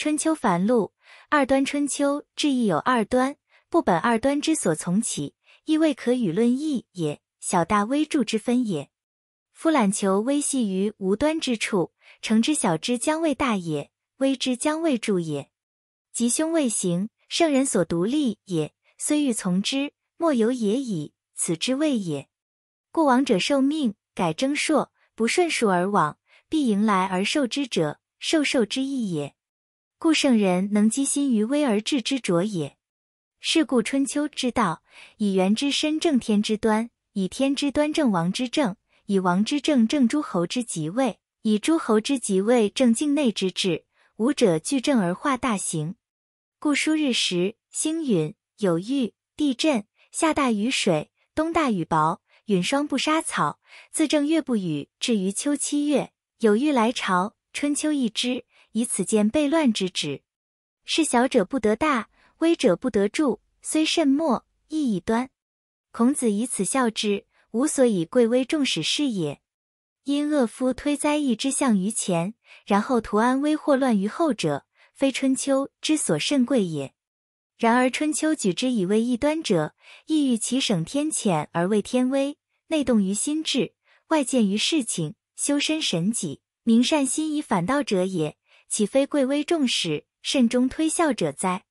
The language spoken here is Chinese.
春秋繁露二端，春秋至亦有二端，不本二端之所从起，亦未可与论义也。小大微著之分也。夫揽求微细于无端之处，成之小之将谓大也，微之将谓著也。吉凶未行，圣人所独立也。虽欲从之，莫由也已。此之谓也。故往者受命，改征朔，不顺数而往，必迎来而受之者，受受之意也。故圣人能积心于微而治之卓也。是故春秋之道，以元之身正天之端，以天之端正王之政，以王之政正诸侯之即位，以诸侯之即位正境内之治。五者俱正而化大行。故书日食、星陨、有玉、地震、夏大雨水、冬大雨雹、陨霜不杀草。自正月不雨，至于秋七月，有玉来朝。春秋一之。以此见悖乱之旨，是小者不得大，微者不得著，虽甚末亦一端。孔子以此笑之，无所以贵微重使是也。因恶夫推灾异之象于前，然后图安危祸乱于后者，非春秋之所甚贵也。然而春秋举之以为异端者，意欲其省天谴而畏天威，内动于心志，外见于事情，修身神己，明善心以反道者也。岂非贵微重使，慎终推笑者哉？